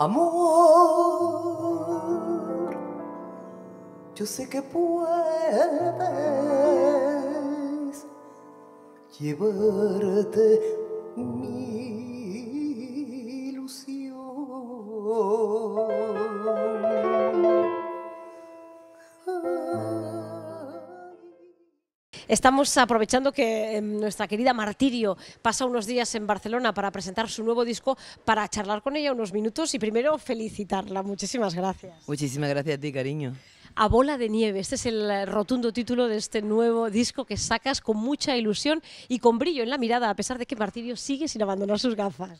Amor, yo sé que puedes llevarte mi Estamos aprovechando que em, nuestra querida Martirio pasa unos días en Barcelona para presentar su nuevo disco, para charlar con ella unos minutos y primero felicitarla. Muchísimas gracias. Muchísimas gracias a ti, cariño. A bola de nieve, este es el eh, rotundo título de este nuevo disco que sacas con mucha ilusión y con brillo en la mirada, a pesar de que Martirio sigue sin abandonar sus gafas.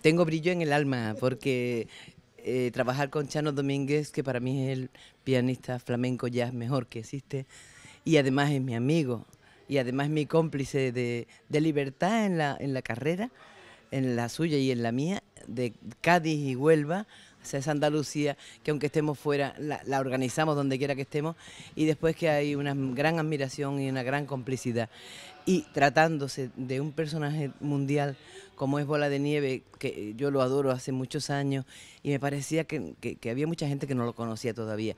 Tengo brillo en el alma porque eh, trabajar con Chano Domínguez, que para mí es el pianista flamenco jazz mejor que existe, y además es mi amigo y además mi cómplice de, libertad en la, en la carrera, en la suya y en la mía, de Cádiz y Huelva, o sea, es Andalucía, que aunque estemos fuera, la, organizamos donde quiera que estemos, y después que hay una gran admiración y una gran complicidad. Y tratándose de un personaje mundial como es Bola de Nieve, que yo lo adoro hace muchos años, y me parecía que, que había mucha gente que no lo conocía todavía.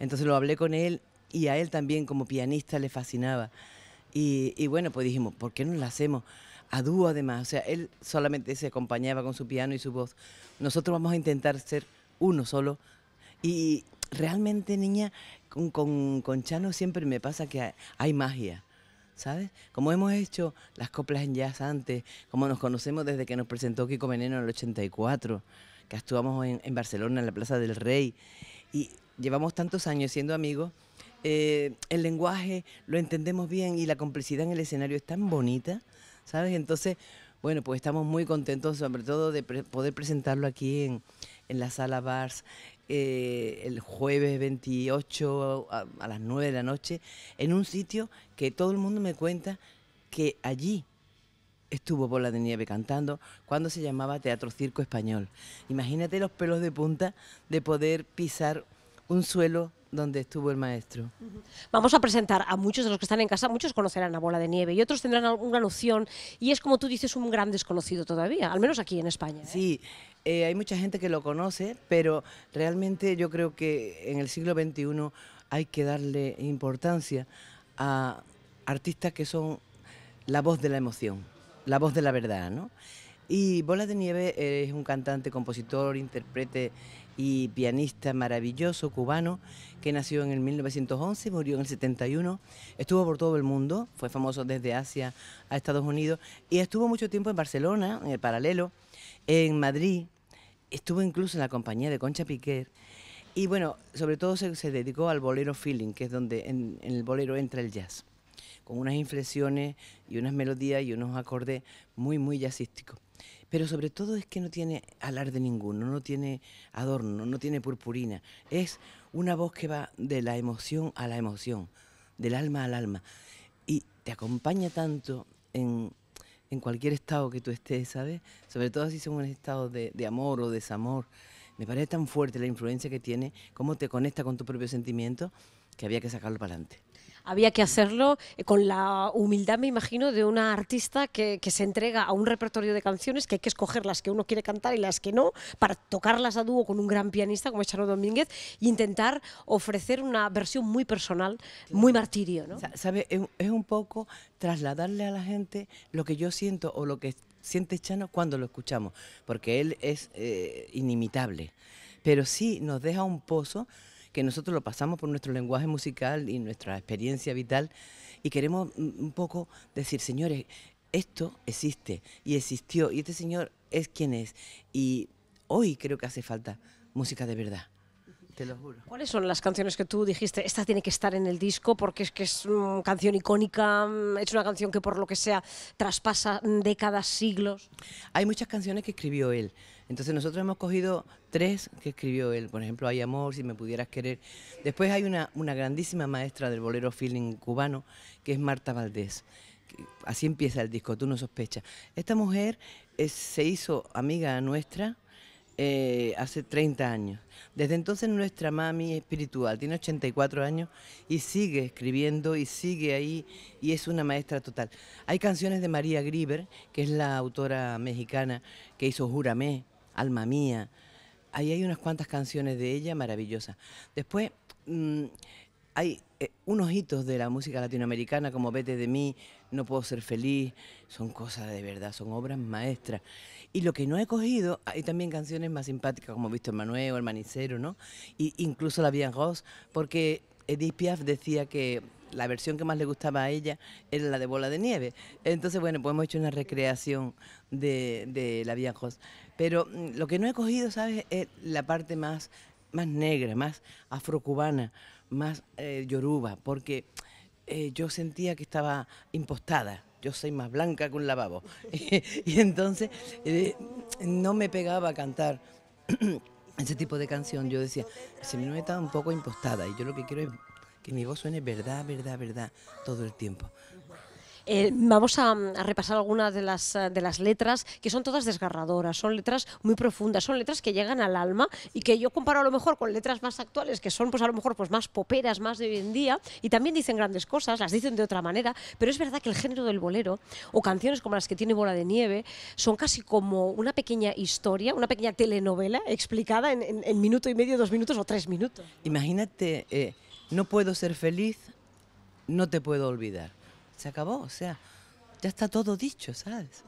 Entonces lo hablé con él y a él también como pianista le fascinaba. Y, bueno, pues dijimos, ¿por qué no la hacemos? A dúo además, o sea, él solamente se acompañaba con su piano y su voz. Nosotros vamos a intentar ser uno solo. Y realmente, niña, con, con, Chano siempre me pasa que hay, magia. ¿sabes? Como hemos hecho las coplas en jazz antes, como nos conocemos desde que nos presentó Kiko Veneno en el 84, que actuamos en, en Barcelona, en la Plaza del Rey, y llevamos tantos años siendo amigos eh, el lenguaje lo entendemos bien y la complicidad en el escenario es tan bonita, ¿sabes? Entonces, bueno, pues estamos muy contentos, sobre todo de poder presentarlo aquí en, la sala Bars. Eh, el jueves 28 a, a las 9 de la noche, en un sitio que todo el mundo me cuenta que allí estuvo Bola de Nieve cantando cuando se llamaba Teatro Circo Español. Imagínate los pelos de punta de poder pisar un suelo donde estuvo el maestro. Vamos a presentar a muchos de los que están en casa, muchos conocerán a Bola de Nieve y otros tendrán alguna noción y es como tú dices un gran desconocido todavía, al menos aquí en España. ¿eh? Sí, eh, hay mucha gente que lo conoce, pero realmente yo creo que en el siglo XXI hay que darle importancia a artistas que son la voz de la emoción, la voz de la verdad, ¿no? Y Bola de Nieve es un cantante, compositor, intérprete y pianista maravilloso cubano que nació en el 1911, murió en el 71, estuvo por todo el mundo, fue famoso desde Asia a Estados Unidos y estuvo mucho tiempo en Barcelona, en el paralelo, en Madrid, estuvo incluso en la compañía de Concha Piquer. Y bueno, sobre todo se, dedicó al bolero feeling, que es donde en el bolero entra el jazz, con unas inflexiones y unas melodías y unos acordes muy, muy jazzísticos pero sobre todo es que no tiene alarde ninguno, no tiene adorno, no tiene purpurina. Es una voz que va de la emoción a la emoción, del alma al alma. Y te acompaña tanto en, cualquier estado que tú estés, ¿sabes? Sobre todo si son un estado de, de amor o desamor. Me parece tan fuerte la influencia que tiene, cómo te conecta con tu propio sentimiento, que había que sacarlo para adelante había que hacerlo eh, con la humildad, me imagino, de una artista que, se entrega a un repertorio de canciones que hay que escoger las que uno quiere cantar y las que no, para tocarlas a dúo con un gran pianista como Chano Domínguez e intentar ofrecer una versión muy personal, muy martirio. ¿no? ¿Sabe? Es un poco trasladarle a la gente lo que yo siento o lo que siente Chano cuando lo escuchamos, porque él es eh, inimitable. Pero sí nos deja un pozo que nosotros lo pasamos por nuestro lenguaje musical y nuestra experiencia vital y queremos un poco decir, señores, esto existe y existió y este señor es quien es y hoy creo que hace falta música de verdad. Te lo juro. ¿Cuáles son las canciones que tú dijiste? Esta tiene que estar en el disco porque es que es una mm, canción icónica, mm, es una canción que por lo que sea traspasa décadas, siglos. Hay muchas canciones que escribió él. Entonces nosotros hemos cogido tres que escribió él, por ejemplo, Hay amor, si me pudieras querer. Después hay una, grandísima maestra del bolero feeling cubano, que es Marta Valdés. Así empieza el disco, tú no sospechas. Esta mujer eh, se hizo amiga nuestra eh, hace 30 años. Desde entonces nuestra mami espiritual tiene 84 años y sigue escribiendo y sigue ahí y es una maestra total. Hay canciones de María Grieber, que es la autora mexicana que hizo Júrame, Alma Mía. Ahí hay unas cuantas canciones de ella maravillosas. Después mm, hay eh, unos hitos de la música latinoamericana como Vete de mí, No puedo ser feliz, son cosas de verdad, son obras maestras. Y lo que no he cogido, hay también canciones más simpáticas como Víctor Manuel, El Manicero, ¿no? Y incluso La Bien porque Edith Piaf decía que la versión que más le gustaba a ella era la de Bola de Nieve. Entonces, bueno, pues hemos hecho una recreación de, La Vía pero mm, lo que no he cogido, ¿sabes? Es la parte más, más negra, más afrocubana, más eh, yoruba, porque eh, yo sentía que estaba impostada. Yo soy más blanca que un lavabo. y, entonces eh, no me pegaba a cantar. ese tipo de canción, yo decía, se me estaba un poco impostada y yo lo que quiero es que mi voz suene verdad, verdad, verdad todo el tiempo. Eh, vamos a, repasar algunas de las, eh, de las letras que son todas desgarradoras, son letras muy profundas, son letras que llegan al alma y que yo comparo a lo mejor con letras más actuales que son pues a lo mejor pues más poperas, más de hoy en día y también dicen grandes cosas, las dicen de otra manera, pero es verdad que el género del bolero o canciones como las que tiene Bola de Nieve son casi como una pequeña historia, una pequeña telenovela explicada en, minuto y medio, dos minutos o tres minutos. Imagínate, eh, no puedo ser feliz, no te puedo olvidar se acabó, o sea, ya está todo dicho, ¿sabes?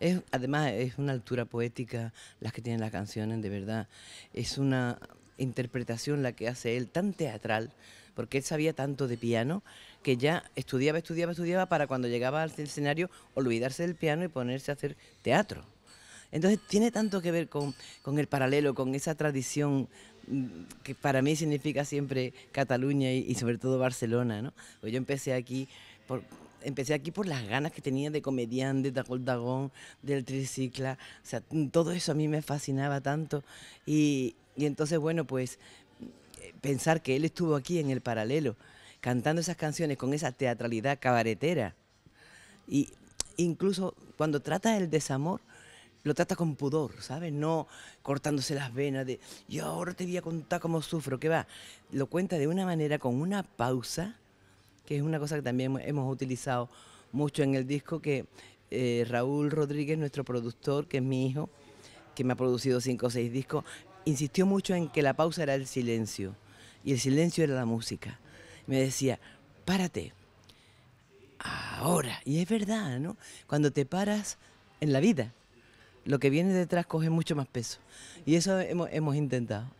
Es, además es una altura poética las que tienen las canciones, de verdad. Es una interpretación la que hace él tan teatral, porque él sabía tanto de piano que ya estudiaba, estudiaba, estudiaba para cuando llegaba al escenario olvidarse del piano y ponerse a hacer teatro. Entonces tiene tanto que ver con, con el paralelo, con esa tradición mm, que para mí significa siempre Cataluña y, y sobre todo Barcelona, ¿no? Pues yo empecé aquí empecé aquí por las ganas que tenía de comediante, de Dagón, del tricicla. O sea, todo eso a mí me fascinaba tanto. Y, y entonces, bueno, pues eh, pensar que él estuvo aquí en el paralelo, cantando esas canciones con esa teatralidad cabaretera. Y incluso cuando trata el desamor, lo trata con pudor, ¿sabes? No cortándose las venas de, yo ahora te voy a contar cómo sufro, ¿qué va? Lo cuenta de una manera, con una pausa, que es una cosa que también hemos utilizado mucho en el disco, que eh, Raúl Rodríguez, nuestro productor, que es mi hijo, que me ha producido cinco o seis discos, insistió mucho en que la pausa era el silencio y el silencio era la música. Me decía, párate, ahora. Y es verdad, ¿no? Cuando te paras en la vida, lo que viene detrás coge mucho más peso. Y eso hemos intentado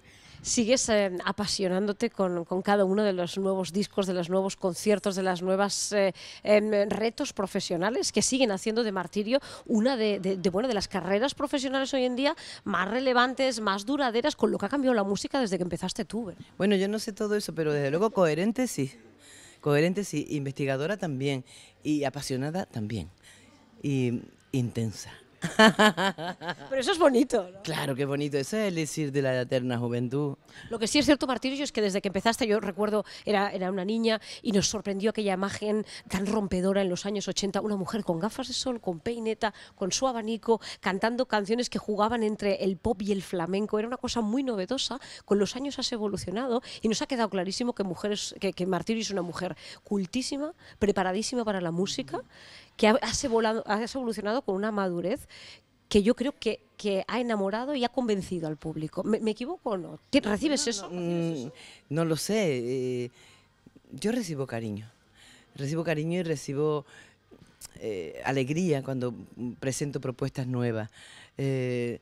sigues eh, apasionándote con, cada uno de los nuevos discos, de los nuevos conciertos, de las nuevas eh, em, retos profesionales que siguen haciendo de Martirio una de, de, de las carreras profesionales hoy en día más relevantes, más duraderas, con lo que ha cambiado la música desde que empezaste tú. ¿eh? Bueno, yo no sé todo eso, pero desde luego coherente sí. Coherente sí, investigadora también y apasionada también y intensa. Pero eso es bonito. Claro que bonito, eso es el decir de la eterna juventud. Lo que sí es cierto, Martirio, es que desde que empezaste, yo recuerdo, era, era una niña y nos sorprendió aquella imagen tan rompedora en los años 80, una mujer con gafas de sol, con peineta, con su abanico, cantando canciones que jugaban entre el pop y el flamenco. Era una cosa muy novedosa, con los años has evolucionado y nos ha quedado clarísimo que, mujeres, que Martirio es una mujer cultísima, preparadísima para la música, que has, evolucionado, evolucionado con una madurez que yo creo que, que, ha enamorado y ha convencido al público. ¿Me, equivoco o no? ¿Recibes mm, eso? No, lo sé. Eh, yo recibo cariño. Recibo cariño y recibo eh, alegría cuando presento propuestas nuevas. Eh,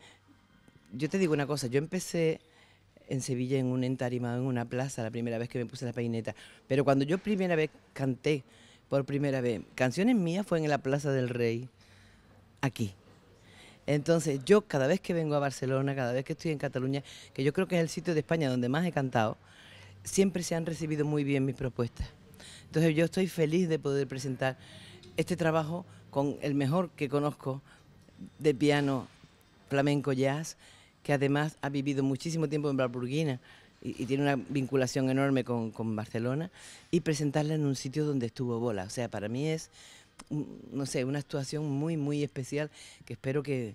yo te digo una cosa, yo empecé en Sevilla en un entarimado, en una plaza, la primera vez que me puse la peineta. Pero cuando yo primera vez canté por primera vez. Canciones mías fue en la Plaza del Rey, aquí. Entonces, yo cada vez que vengo a Barcelona, cada vez que estoy en Cataluña, que yo creo que es el sitio de España donde más he cantado, siempre se han recibido muy bien mis propuestas. Entonces, yo estoy feliz de poder presentar este trabajo con el mejor que conozco de piano flamenco jazz, que además ha vivido muchísimo tiempo en Barburguina, y, tiene una vinculación enorme con, con, Barcelona, y presentarla en un sitio donde estuvo Bola. O sea, para mí es, mm, no sé, una actuación muy, muy especial que espero que,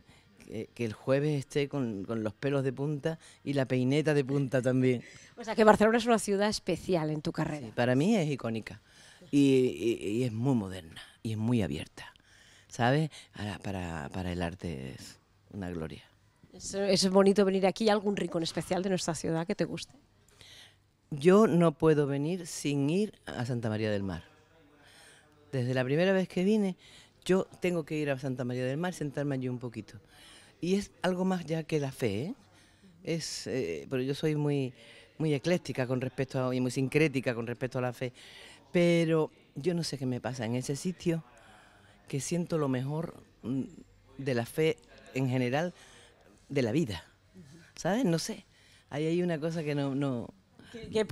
que, el jueves esté con, con, los pelos de punta y la peineta de punta también. O sea, que Barcelona es una ciudad especial en tu carrera. para mí es icónica y, y, es muy moderna y es muy abierta. ¿Sabes? para, para el arte es una gloria. Es, bonito venir aquí. ¿Hay algún rincón especial de nuestra ciudad que te guste? Yo no puedo venir sin ir a Santa María del Mar. Desde la primera vez que vine, yo tengo que ir a Santa María del Mar, sentarme allí un poquito. Y es algo más ya que la fe, ¿eh? eh, pero yo soy muy, muy ecléctica con respecto a, y muy sincrética con respecto a la fe. Pero yo no sé qué me pasa en ese sitio, que siento lo mejor mm, de la fe en general, de la vida. ¿Sabes? No sé. Ahí hay una cosa que no,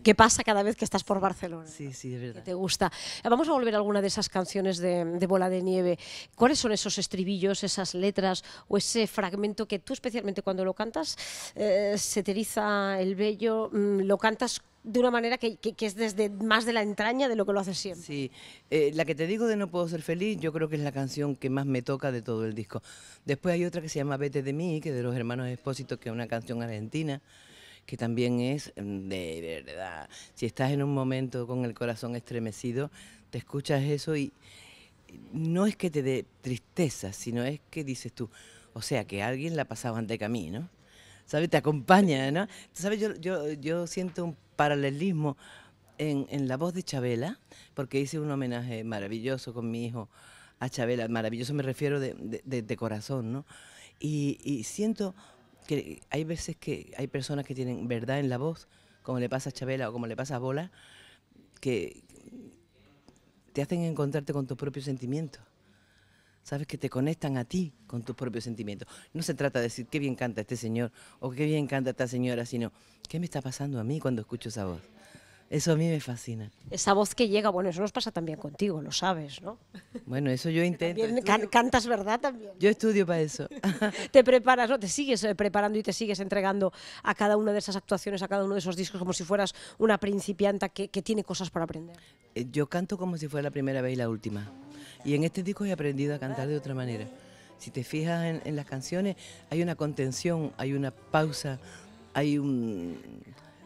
Que pasa cada vez que estás por Barcelona? Sí, sí, de verdad. Que te gusta. Vamos a volver a alguna de esas canciones de, Bola de Nieve. ¿Cuáles son esos estribillos, esas letras o ese fragmento que tú especialmente cuando lo cantas eh, se te el vello, mm, lo cantas de una manera que, que, es desde más de la entraña de lo que lo haces siempre. Sí, eh, la que te digo de No puedo ser feliz, yo creo que es la canción que más me toca de todo el disco. Después hay otra que se llama Vete de mí, que es de los hermanos Expósitos, que es una canción argentina que también es mm, de verdad. Si estás en un momento con el corazón estremecido, te escuchas eso y no es que te dé tristeza, sino es que dices tú, o sea, que alguien la pasaba ante camino, ¿sabes? Te acompaña, ¿no? ¿Sabes? Yo, yo, yo siento un paralelismo en, la voz de Chabela, porque hice un homenaje maravilloso con mi hijo a Chabela, maravilloso me refiero de, corazón, ¿no? Y, y, siento que hay veces que hay personas que tienen verdad en la voz, como le pasa a Chabela o como le pasa a Bola, que te hacen encontrarte con tus propios sentimientos. Sabes que te conectan a ti con tus propios sentimientos. No se trata de decir qué bien canta este señor o qué bien canta esta señora, sino ¿qué me está pasando a mí cuando escucho esa voz? Eso a mí me fascina. Esa voz que llega, bueno, eso nos pasa también contigo, lo sabes, ¿no? Bueno, eso yo intento. cantas, ¿verdad? También. Yo estudio para eso. te preparas, ¿no? Te sigues eh, preparando y te sigues entregando a cada una de esas actuaciones, a cada uno de esos discos, como si fueras una principianta que, tiene cosas para aprender. Eh, yo canto como si fuera la primera vez y la última. Y en este disco he aprendido a cantar de otra manera. Si te fijas en, en las canciones, hay una contención, hay una pausa hay un,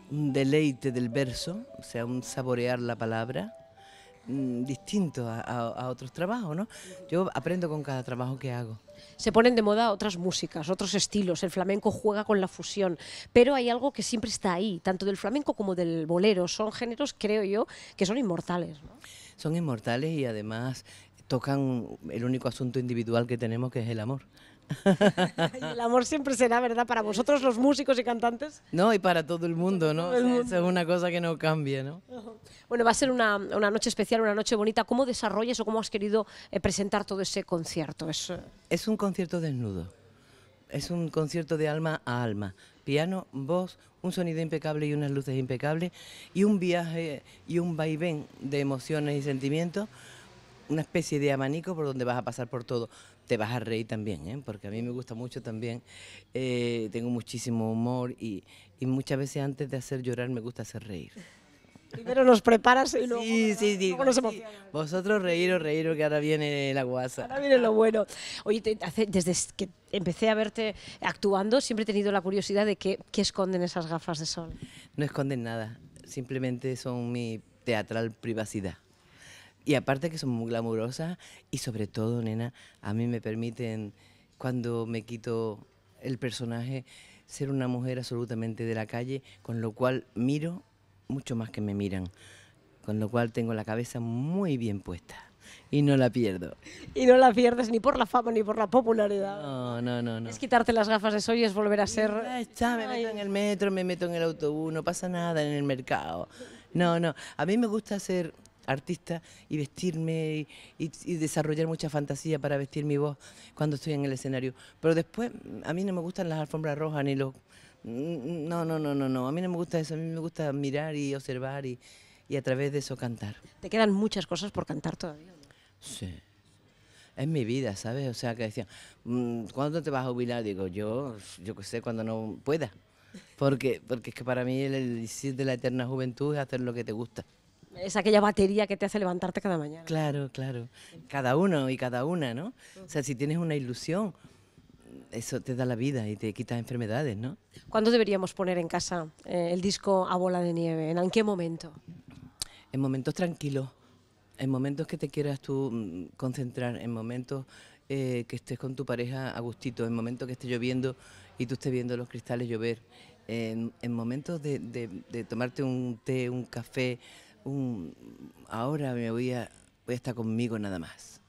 deleite del verso, o sea, un saborear la palabra mm, distinto a, otros trabajos, ¿no? Yo aprendo con cada trabajo que hago. Se ponen de moda otras músicas, otros estilos, el flamenco juega con la fusión, pero hay algo que siempre está ahí, tanto del flamenco como del bolero, son géneros, creo yo, que son inmortales. Son inmortales y además tocan el único asunto individual que tenemos, que es el amor. el amor siempre será, ¿verdad? Para vosotros los músicos y cantantes. No, y para todo el mundo, ¿no? Eso es una cosa que no cambia, ¿no? Bueno, va a ser una, una noche especial, una noche bonita. ¿Cómo desarrollas o cómo has querido eh, presentar todo ese concierto? Es, eh, es un concierto desnudo. Es un concierto de alma a alma. Piano, voz, un sonido impecable y unas luces impecables y un viaje y un vaivén de emociones y sentimientos una especie de abanico por donde vas a pasar por todo. Te vas a reír también, ¿eh? porque a mí me gusta mucho también. Eh, tengo muchísimo humor y, muchas veces antes de hacer llorar me gusta hacer reír. Primero nos preparas y luego, sí, sí, sí, nos Vosotros reíros, reíros, que ahora viene la guasa. Ahora viene lo bueno. Oye, desde que empecé a verte actuando, siempre he tenido la curiosidad de qué esconden esas gafas de sol. No esconden nada, simplemente son mi teatral privacidad. Y aparte que son muy glamurosas y sobre todo, nena, a mí me permiten, cuando me quito el personaje, ser una mujer absolutamente de la calle, con lo cual miro mucho más que me miran, con lo cual tengo la cabeza muy bien puesta. Y no la pierdo. Y no la pierdes ni por la fama ni por la popularidad. No, no, no. Es quitarte las gafas de sol y es volver a ser... Está, me meto en el metro, me meto en el autobús, no pasa nada en el mercado. No, no. A mí me gusta ser artista y vestirme y, desarrollar mucha fantasía para vestir mi voz cuando estoy en el escenario. Pero después, a mí no me gustan las alfombras rojas ni los... No, no, no, no, no. A mí no me gusta eso. A mí me gusta mirar y observar y, a través de eso cantar. ¿Te quedan muchas cosas por cantar todavía? Sí. Es mi vida, ¿sabes? O sea, que decían, mm, ¿cuándo te vas a jubilar? Digo, yo, yo qué sé, cuando no pueda. Porque, porque es que para mí el decir de la eterna juventud es hacer lo que te gusta. Es aquella batería que te hace levantarte cada mañana. Claro, claro. Cada uno y cada una, ¿no? O sea, si tienes una ilusión, eso te da la vida y te quita enfermedades, ¿no? ¿Cuándo deberíamos poner en casa eh, el disco a bola de nieve? ¿En qué momento? En momentos tranquilos, en momentos que te quieras tú mm, concentrar, en momentos eh, que estés con tu pareja a gustito, en momentos que esté lloviendo y tú estés viendo los cristales llover, en, momentos de, de tomarte un té, un café, ahora me voy a, voy a estar conmigo nada más.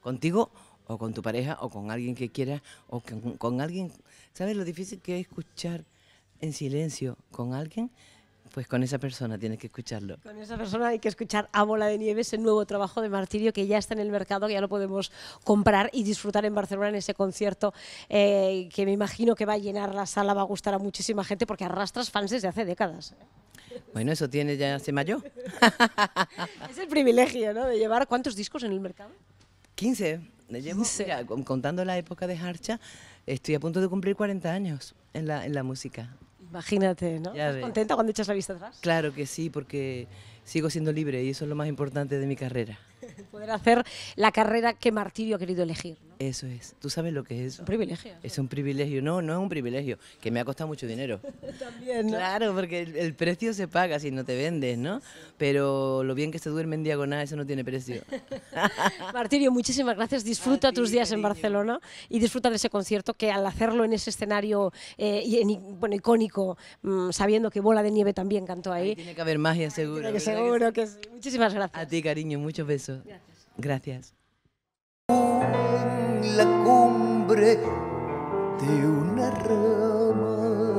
Contigo o con tu pareja o con alguien que quieras o con alguien. ¿Sabes lo difícil que es escuchar en silencio con alguien? Pues con esa persona tienes que escucharlo. Con esa persona hay que escuchar a Bola de Nieve, ese nuevo trabajo de Martirio que ya está en el mercado, que ya lo podemos comprar y disfrutar en Barcelona en ese concierto eh, que me imagino que va a llenar la sala, va a gustar a muchísima gente porque arrastras fans desde hace décadas. ¿eh? Bueno, eso tiene ya se mayo. es el privilegio, ¿no? De llevar cuántos discos en el mercado. 15. contando la época de Harcha, estoy a punto de cumplir 40 años en la, en la música. Imagínate, ¿no? ¿Estás contenta cuando echas la vista atrás? Claro que sí, porque sigo siendo libre y eso es lo más importante de mi carrera. Poder hacer la carrera que Martirio ha querido elegir. Eso es. ¿Tú sabes lo que es eso? Un privilegio. Es un privilegio. No, no es un privilegio, que me ha costado mucho dinero. También, ¿no? Claro, porque el, precio se paga si no te vendes, ¿no? Pero lo bien que se duerme en diagonal, eso no tiene precio. Martirio, muchísimas gracias. Disfruta tus días en Barcelona y disfruta de ese concierto que al hacerlo en ese escenario eh, icónico, mm, sabiendo que Bola de Nieve también cantó ahí. tiene que haber magia, seguro. que seguro que sí. Muchísimas gracias. A ti, cariño, muchos besos. Gracias. gracias la cumbre de una rama.